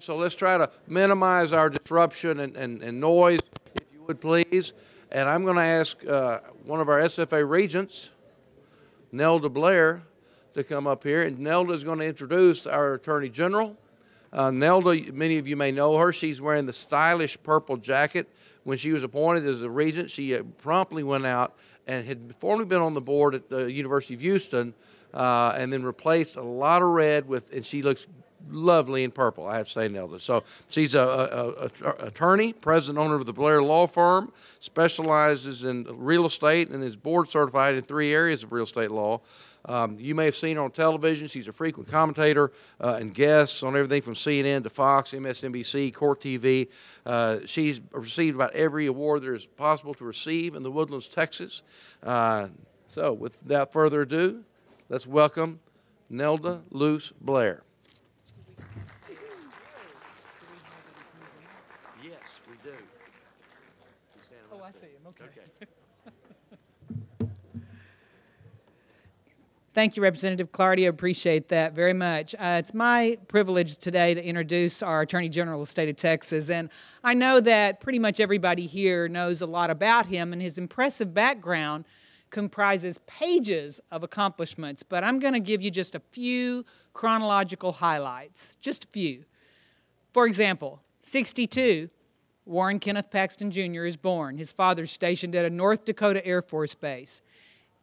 So let's try to minimize our disruption and, and, and noise, if you would please. And I'm going to ask uh, one of our SFA regents, Nelda Blair, to come up here. And Nelda is going to introduce our Attorney General. Uh, Nelda, many of you may know her. She's wearing the stylish purple jacket. When she was appointed as a regent, she uh, promptly went out and had formerly been on the board at the University of Houston uh, and then replaced a lot of red with, and she looks lovely in purple, I have to say, Nelda. So she's a, a, a, a attorney, president owner of the Blair Law Firm, specializes in real estate, and is board certified in three areas of real estate law. Um, you may have seen her on television. She's a frequent commentator uh, and guest on everything from CNN to Fox, MSNBC, Court TV. Uh, she's received about every award there is possible to receive in the Woodlands, Texas. Uh, so, without further ado, let's welcome Nelda Luce Blair. Oh, I see him. Okay. okay. Thank you, Representative Clardy. appreciate that very much. Uh, it's my privilege today to introduce our Attorney General of the state of Texas, and I know that pretty much everybody here knows a lot about him, and his impressive background comprises pages of accomplishments, but I'm going to give you just a few chronological highlights, just a few. For example, 62, Warren Kenneth Paxton Jr. is born. His father's stationed at a North Dakota Air Force Base.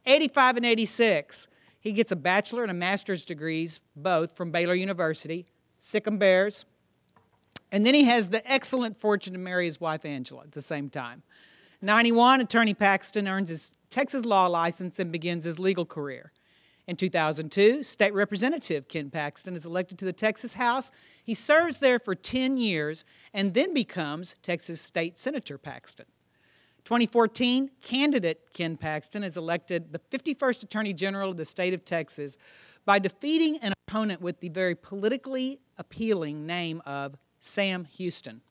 85 and 86, he gets a bachelor and a master's degrees, both from Baylor University, Sikkim Bears. And then he has the excellent fortune to marry his wife Angela at the same time. 91, attorney Paxton earns his Texas law license and begins his legal career. In 2002, State Representative Ken Paxton is elected to the Texas House. He serves there for 10 years and then becomes Texas State Senator Paxton. 2014, candidate Ken Paxton is elected the 51st Attorney General of the state of Texas by defeating an opponent with the very politically appealing name of Sam Houston.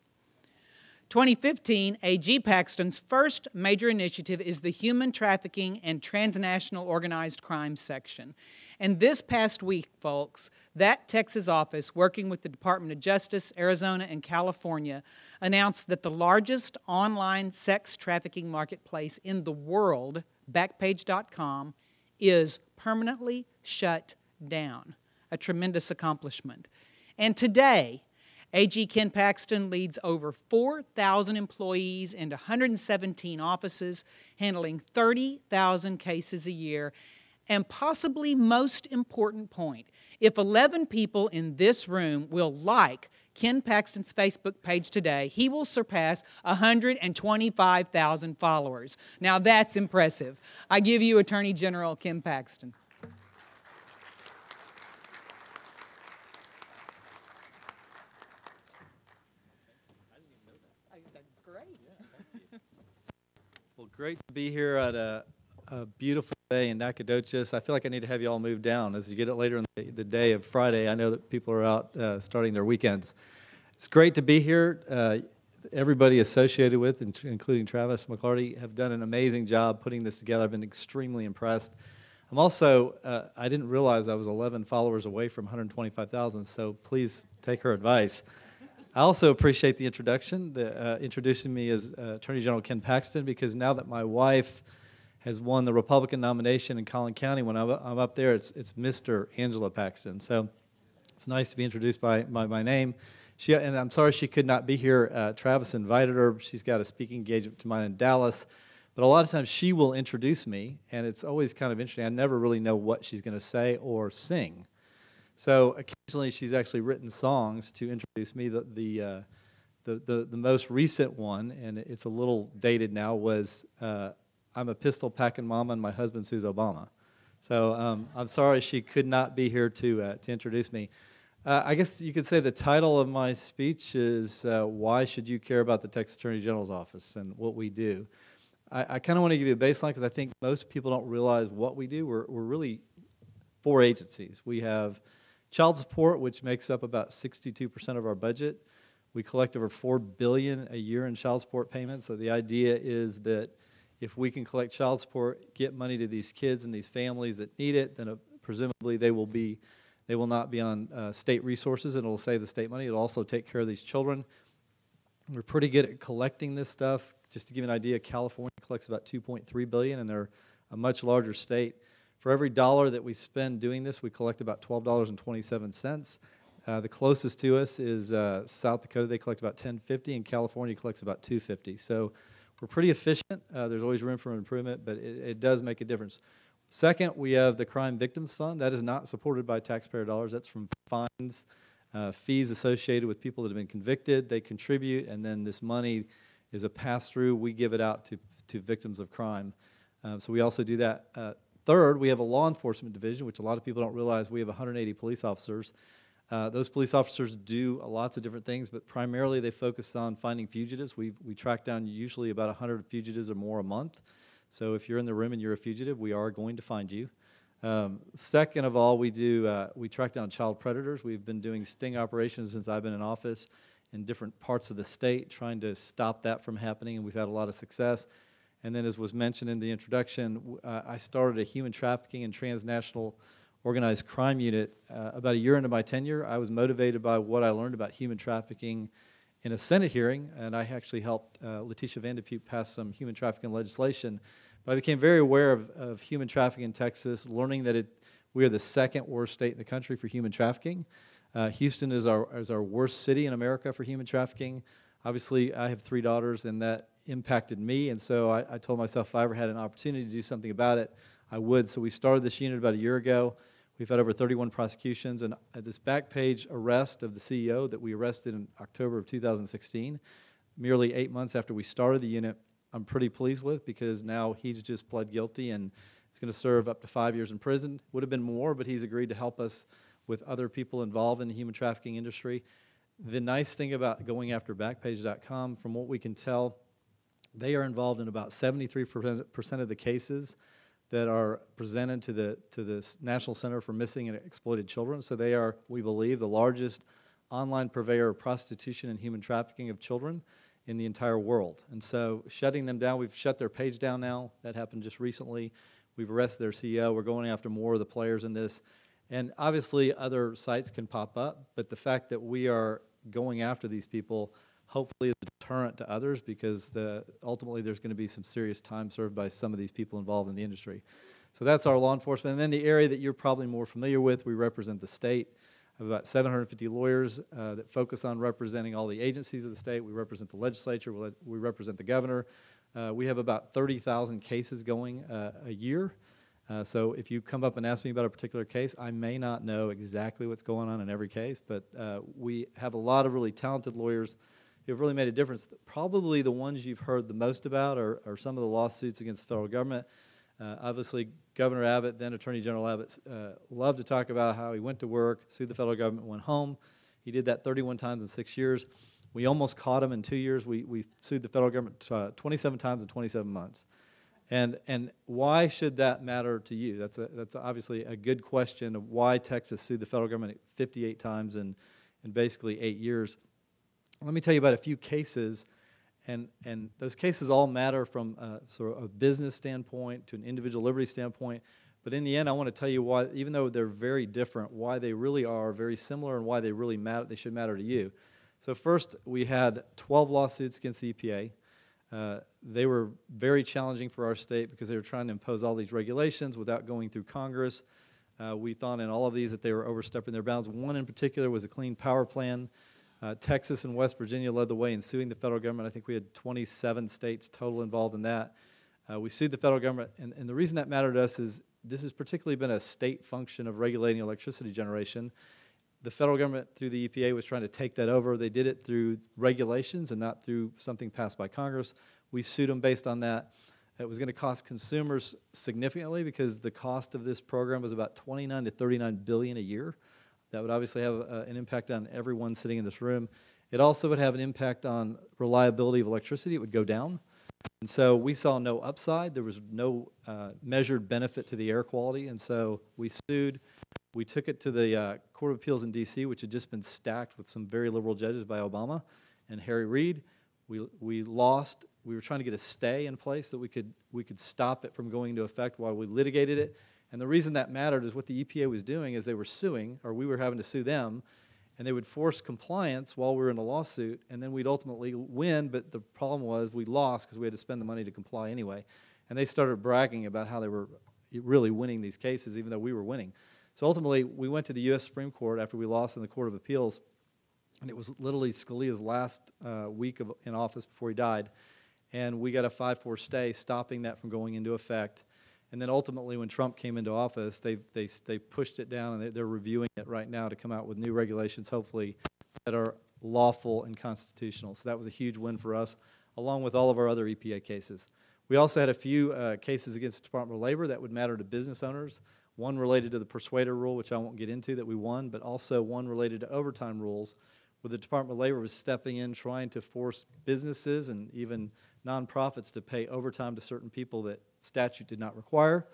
2015, AG Paxton's first major initiative is the Human Trafficking and Transnational Organized Crime section. And this past week, folks, that Texas office, working with the Department of Justice, Arizona, and California, announced that the largest online sex trafficking marketplace in the world, Backpage.com, is permanently shut down. A tremendous accomplishment. And today, AG Ken Paxton leads over 4,000 employees and 117 offices, handling 30,000 cases a year. And possibly most important point if 11 people in this room will like Ken Paxton's Facebook page today, he will surpass 125,000 followers. Now that's impressive. I give you Attorney General Ken Paxton. Great to be here at a, a, beautiful day in Nacogdoches. I feel like I need to have you all move down as you get it later in the, the day of Friday. I know that people are out uh, starting their weekends. It's great to be here. Uh, everybody associated with, including Travis McClarty, have done an amazing job putting this together. I've been extremely impressed. I'm also, uh, I didn't realize I was 11 followers away from 125,000, so please take her advice. I also appreciate the introduction, the, uh, introducing me as uh, Attorney General Ken Paxton, because now that my wife has won the Republican nomination in Collin County, when I'm, I'm up there, it's, it's Mr. Angela Paxton. So it's nice to be introduced by, by my name. She, and I'm sorry she could not be here. Uh, Travis invited her. She's got a speaking engagement to mine in Dallas. But a lot of times she will introduce me, and it's always kind of interesting. I never really know what she's going to say or sing. So occasionally she's actually written songs to introduce me. The, the, uh, the, the, the, most recent one, and it's a little dated now, was uh, I'm a pistol packing mama and my husband sues Obama. So um, I'm sorry she could not be here to, uh, to introduce me. Uh, I guess you could say the title of my speech is uh, Why Should You Care About the Texas Attorney General's Office and What We Do? I, I kind of want to give you a baseline because I think most people don't realize what we do. We're, we're really four agencies. We have Child support, which makes up about 62% of our budget, we collect over four billion a year in child support payments. So the idea is that if we can collect child support, get money to these kids and these families that need it, then uh, presumably they will be, they will not be on uh, state resources, and it'll save the state money. It'll also take care of these children. We're pretty good at collecting this stuff. Just to give you an idea, California collects about 2.3 billion, and they're a much larger state. For every dollar that we spend doing this, we collect about $12.27. Uh, the closest to us is uh, South Dakota. They collect about 1050, and California collects about 250. So we're pretty efficient. Uh, there's always room for improvement, but it, it, does make a difference. Second, we have the Crime Victims Fund. That is not supported by taxpayer dollars. That's from fines, uh, fees associated with people that have been convicted. They contribute, and then this money is a pass-through. We give it out to, to victims of crime. Uh, so we also do that uh, Third, we have a law enforcement division, which a lot of people don't realize we have 180 police officers. Uh, those police officers do lots of different things, but primarily they focus on finding fugitives. We, we track down usually about 100 fugitives or more a month. So if you're in the room and you're a fugitive, we are going to find you. Um, second of all, we do uh, we track down child predators. We've been doing sting operations since I've been in office in different parts of the state, trying to stop that from happening, and we've had a lot of success. And then, as was mentioned in the introduction, uh, I started a human trafficking and transnational organized crime unit uh, about a year into my tenure. I was motivated by what I learned about human trafficking in a Senate hearing, and I actually helped uh, Letitia Vandepute pass some human trafficking legislation. But I became very aware of, of human trafficking in Texas, learning that it, we are the second worst state in the country for human trafficking. Uh, Houston is our, is our worst city in America for human trafficking. Obviously, I have three daughters, and that impacted me. And so I, I, told myself if I ever had an opportunity to do something about it, I would. So we started this unit about a year ago. We've had over 31 prosecutions. And this back page arrest of the CEO that we arrested in October of 2016, merely eight months after we started the unit, I'm pretty pleased with because now he's just pled guilty and he's going to serve up to five years in prison. Would have been more, but he's agreed to help us with other people involved in the human trafficking industry. The nice thing about going after backpage.com, from what we can tell, they are involved in about 73% of the cases that are presented to the, to the National Center for Missing and Exploited Children. So they are, we believe, the largest online purveyor of prostitution and human trafficking of children in the entire world. And so shutting them down, we've shut their page down now. That happened just recently. We've arrested their CEO. We're going after more of the players in this. And obviously other sites can pop up, but the fact that we are going after these people hopefully is deterrent to others because the, ultimately there's going to be some serious time served by some of these people involved in the industry. So that's our law enforcement. And then the area that you're probably more familiar with, we represent the state. I have about 750 lawyers uh, that focus on representing all the agencies of the state. We represent the legislature, we, represent the governor. Uh, we have about 30,000 cases going uh, a year. Uh, so if you come up and ask me about a particular case, I may not know exactly what's going on in every case, but uh, we have a lot of really talented lawyers who've really made a difference. Probably the ones you've heard the most about are, are some of the lawsuits against the federal government. Uh, obviously, Governor Abbott, then Attorney General Abbott, uh, loved to talk about how he went to work, sued the federal government, went home. He did that 31 times in six years. We almost caught him in two years. We, we sued the federal government uh, 27 times in 27 months. And, and why should that matter to you? That's, a, that's obviously a good question of why Texas sued the federal government 58 times in, in basically eight years let me tell you about a few cases, and, and those cases all matter from a, sort of a business standpoint to an individual liberty standpoint. But in the end, I want to tell you why, even though they're very different, why they really are very similar and why they really matter. They should matter to you. So first, we had 12 lawsuits against the EPA. Uh, they were very challenging for our state because they were trying to impose all these regulations without going through Congress. Uh, we thought in all of these that they were overstepping their bounds. One in particular was a clean power plan uh, Texas and West Virginia led the way in suing the federal government. I think we had 27 states total involved in that. Uh, we sued the federal government, and, and the reason that mattered to us is this has particularly been a state function of regulating electricity generation. The federal government, through the EPA, was trying to take that over. They did it through regulations and not through something passed by Congress. We sued them based on that. It was going to cost consumers significantly because the cost of this program was about 29 to 39 billion a year. That would obviously have uh, an impact on everyone sitting in this room. It also would have an impact on reliability of electricity. It would go down. And so we saw no upside. There was no uh, measured benefit to the air quality. And so we sued. We took it to the uh, Court of Appeals in D.C., which had just been stacked with some very liberal judges by Obama and Harry Reid. We, we lost. We were trying to get a stay in place that we could, we could stop it from going into effect while we litigated it. And the reason that mattered is what the EPA was doing is they were suing, or we were having to sue them, and they would force compliance while we were in a lawsuit, and then we'd ultimately win, but the problem was we lost because we had to spend the money to comply anyway. And they started bragging about how they were really winning these cases, even though we were winning. So ultimately, we went to the U.S. Supreme Court after we lost in the Court of Appeals, and it was literally Scalia's last uh, week of, in office before he died, and we got a 5-4 stay stopping that from going into effect and then ultimately, when Trump came into office, they, they, they pushed it down and they, are reviewing it right now to come out with new regulations, hopefully, that are lawful and constitutional. So that was a huge win for us, along with all of our other EPA cases. We also had a few uh, cases against the Department of Labor that would matter to business owners. One related to the persuader rule, which I won't get into, that we won, but also one related to overtime rules, where the Department of Labor was stepping in trying to force businesses and even nonprofits to pay overtime to certain people that statute did not require.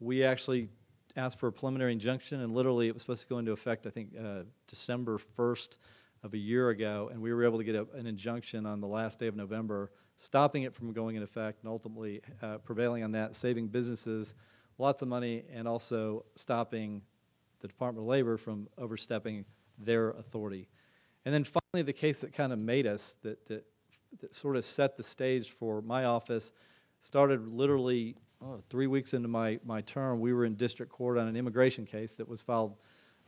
We actually asked for a preliminary injunction, and literally it was supposed to go into effect, I think, uh, December 1st of a year ago, and we were able to get a, an injunction on the last day of November, stopping it from going into effect, and ultimately uh, prevailing on that, saving businesses lots of money, and also stopping the Department of Labor from overstepping their authority. And then finally, the case that kind of made us, that, that, that sort of set the stage for my office started literally oh, three weeks into my, my term. We were in district court on an immigration case that was filed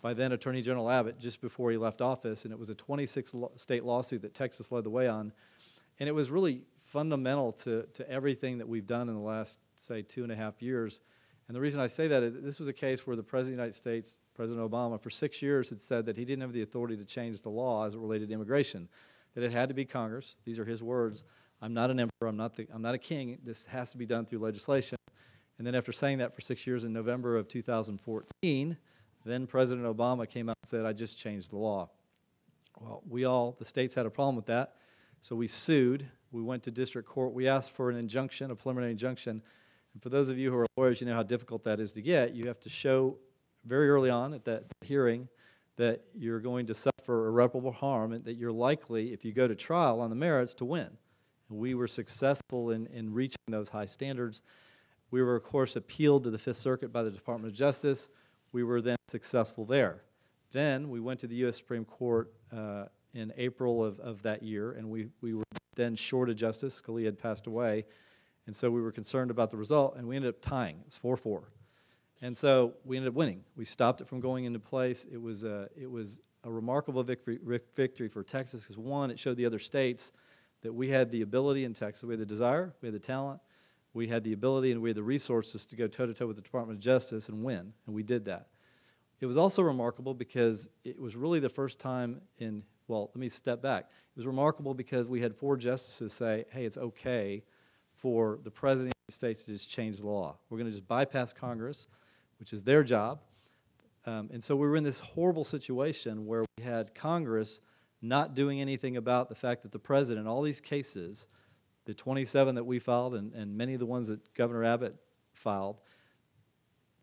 by then Attorney General Abbott just before he left office, and it was a 26 state lawsuit that Texas led the way on. And it was really fundamental to, to everything that we've done in the last, say, two and a half years. And the reason I say that is this was a case where the President of the United States, President Obama, for six years had said that he didn't have the authority to change the law as it related to immigration, that it had to be Congress, these are his words, I'm not an emperor, I'm not, the, I'm not a king, this has to be done through legislation. And then after saying that for six years in November of 2014, then President Obama came out and said, I just changed the law. Well, we all, the states had a problem with that, so we sued. We went to district court. We asked for an injunction, a preliminary injunction. And for those of you who are lawyers, you know how difficult that is to get. You have to show very early on at that hearing that you're going to suffer irreparable harm and that you're likely, if you go to trial on the merits, to win we were successful in, in reaching those high standards. We were, of course, appealed to the Fifth Circuit by the Department of Justice. We were then successful there. Then we went to the U.S. Supreme Court uh, in April of, of that year, and we, we were then short of justice. Scalia had passed away, and so we were concerned about the result, and we ended up tying. It was 4 4. And so we ended up winning. We stopped it from going into place. It was a, it was a remarkable victory, victory for Texas because, one, it showed the other states that we had the ability in Texas, we had the desire, we had the talent, we had the ability, and we had the resources to go toe to toe with the Department of Justice and win, and we did that. It was also remarkable because it was really the first time in, well, let me step back. It was remarkable because we had four justices say, hey, it's okay for the President of the States to just change the law. We're going to just bypass Congress, which is their job. Um, and so we were in this horrible situation where we had Congress not doing anything about the fact that the president, all these cases, the 27 that we filed and, and many of the ones that Governor Abbott filed,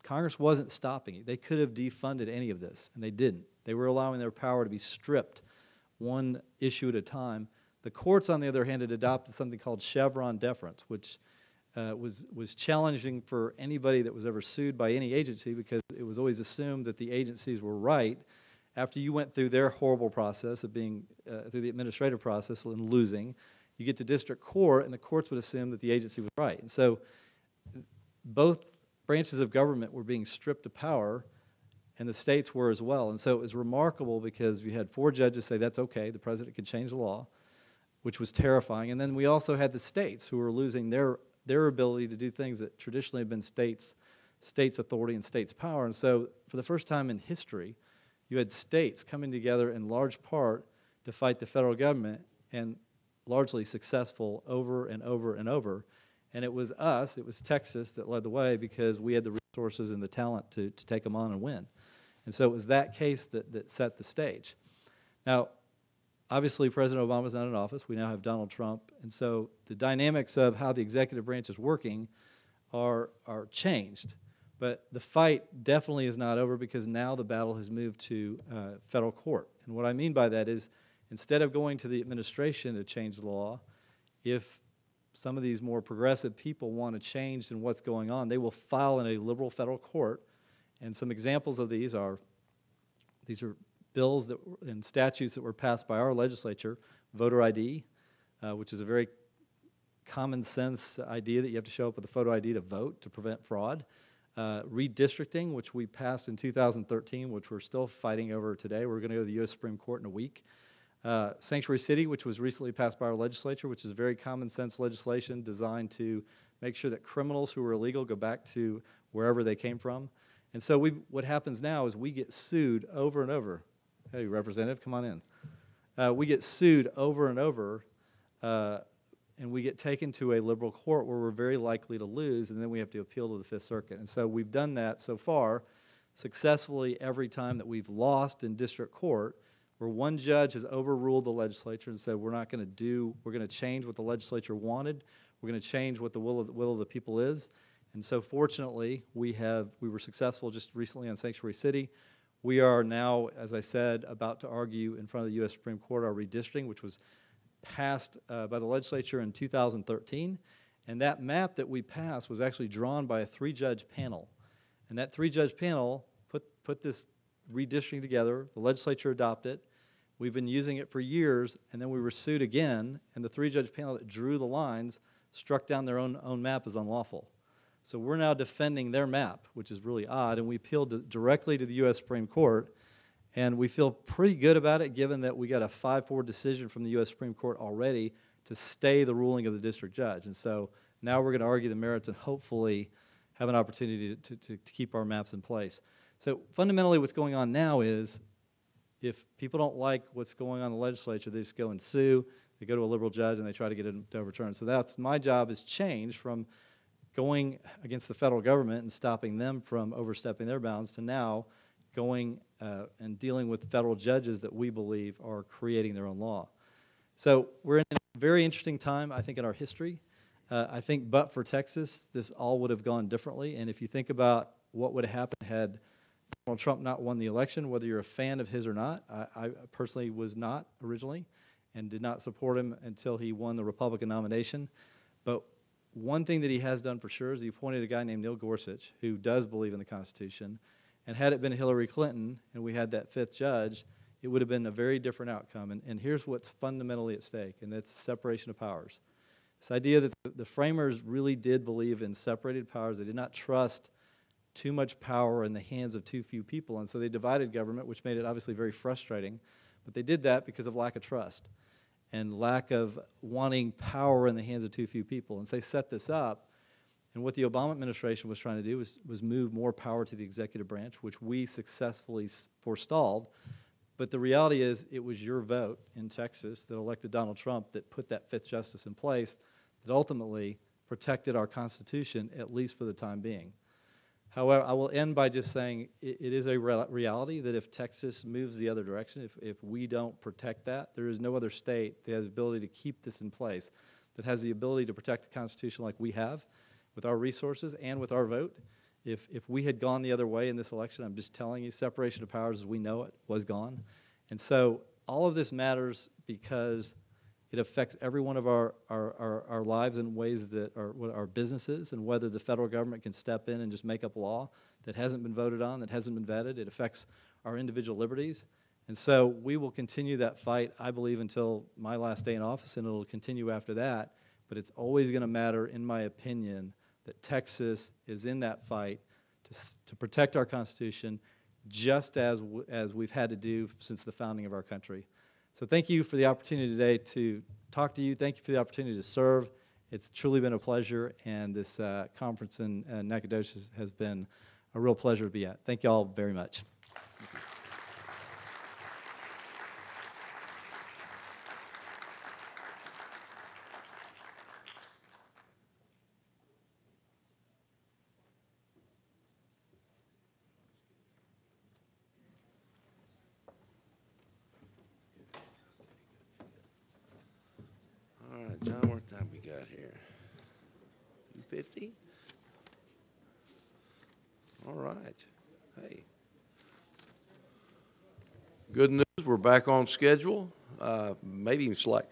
Congress wasn't stopping it. They could have defunded any of this, and they didn't. They were allowing their power to be stripped one issue at a time. The courts, on the other hand, had adopted something called Chevron deference, which uh, was, was challenging for anybody that was ever sued by any agency because it was always assumed that the agencies were right after you went through their horrible process of being uh, through the administrative process and losing, you get to district court, and the courts would assume that the agency was right. And so both branches of government were being stripped of power, and the states were as well. And so it was remarkable because we had four judges say that's okay, the president can change the law, which was terrifying. And then we also had the states who were losing their their ability to do things that traditionally have been states, states' authority and states' power. And so for the first time in history, you had states coming together in large part to fight the federal government and largely successful over and over and over. And it was us, it was Texas that led the way because we had the resources and the talent to, to take them on and win. And so it was that case that, that set the stage. Now, obviously, President Obama's not in office. We now have Donald Trump. And so the dynamics of how the executive branch is working are, are changed. But the fight definitely is not over because now the battle has moved to uh, federal court. And what I mean by that is instead of going to the administration to change the law, if some of these more progressive people want to change in what's going on, they will file in a liberal federal court. And some examples of these are these are bills that, and statutes that were passed by our legislature, voter ID, uh, which is a very common sense idea that you have to show up with a photo ID to vote to prevent fraud. Uh, redistricting, which we passed in 2013, which we're still fighting over today. We're going to go to the U.S. Supreme Court in a week. Uh, Sanctuary City, which was recently passed by our legislature, which is very common sense legislation designed to make sure that criminals who are illegal go back to wherever they came from. And so we, what happens now is we get sued over and over. Hey, Representative, come on in. Uh, we get sued over and over uh, and we get taken to a liberal court where we're very likely to lose, and then we have to appeal to the Fifth Circuit. And so we've done that so far successfully every time that we've lost in district court, where one judge has overruled the legislature and said, we're not going to do, we're going to change what the legislature wanted, we're going to change what the will of the, will of the people is. And so fortunately, we have, we were successful just recently on Sanctuary City. We are now, as I said, about to argue in front of the U.S. Supreme Court our redistricting, which was passed uh, by the legislature in 2013. And that map that we passed was actually drawn by a three judge panel. And that three judge panel put, put this redistricting together, the legislature adopted it. We've been using it for years, and then we were sued again, and the three judge panel that drew the lines struck down their own, own map as unlawful. So we're now defending their map, which is really odd, and we appealed to, directly to the US Supreme Court and we feel pretty good about it given that we got a 5 4 decision from the U.S. Supreme Court already to stay the ruling of the district judge. And so now we're going to argue the merits and hopefully have an opportunity to, to, to keep our maps in place. So fundamentally, what's going on now is if people don't like what's going on in the legislature, they just go and sue. They go to a liberal judge and they try to get it overturned. So that's my job has changed from going against the federal government and stopping them from overstepping their bounds to now going uh, and dealing with federal judges that we believe are creating their own law. So we're in a very interesting time, I think, in our history. Uh, I think, but for Texas, this all would have gone differently. And if you think about what would have happened had Donald Trump not won the election, whether you're a fan of his or not, I, I personally was not originally and did not support him until he won the Republican nomination. But one thing that he has done for sure is he appointed a guy named Neil Gorsuch, who does believe in the Constitution, and had it been Hillary Clinton and we had that fifth judge, it would have been a very different outcome. And, and here's what's fundamentally at stake, and that's separation of powers. This idea that the, the framers really did believe in separated powers, they did not trust too much power in the hands of too few people. And so they divided government, which made it obviously very frustrating. But they did that because of lack of trust and lack of wanting power in the hands of too few people. And so they set this up and what the Obama administration was trying to do was, was move more power to the executive branch, which we successfully forestalled. But the reality is, it was your vote in Texas that elected Donald Trump that put that fifth justice in place that ultimately protected our Constitution, at least for the time being. However, I will end by just saying it, it is a re reality that if Texas moves the other direction, if, if we don't protect that, there is no other state that has the ability to keep this in place, that has the ability to protect the Constitution like we have with our resources and with our vote. If, if we had gone the other way in this election, I'm just telling you, separation of powers as we know it was gone. And so all of this matters because it affects every one of our, our, our, our, lives in ways that are our businesses and whether the federal government can step in and just make up law that hasn't been voted on, that hasn't been vetted. It affects our individual liberties. And so we will continue that fight, I believe, until my last day in office, and it'll continue after that. But it's always going to matter, in my opinion, that Texas is in that fight to, to protect our Constitution, just as, as we've had to do since the founding of our country. So thank you for the opportunity today to talk to you. Thank you for the opportunity to serve. It's truly been a pleasure, and this uh, conference in uh, Nacogdoches has been a real pleasure to be at. Thank you all very much. back on schedule, uh, maybe even slight,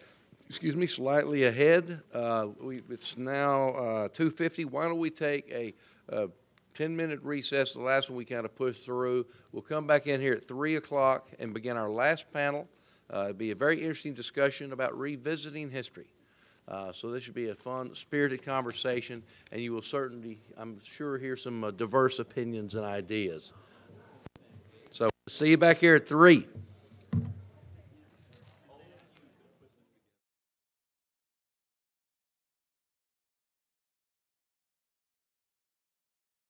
excuse me, slightly ahead. Uh, we, it's now uh, 2.50. Why don't we take a, 10-minute recess, the last one we kind of pushed through. We'll come back in here at 3 o'clock and begin our last panel. Uh, it'll be a very interesting discussion about revisiting history. Uh, so this should be a fun, spirited conversation, and you will certainly, I'm sure, hear some uh, diverse opinions and ideas. So see you back here at 3.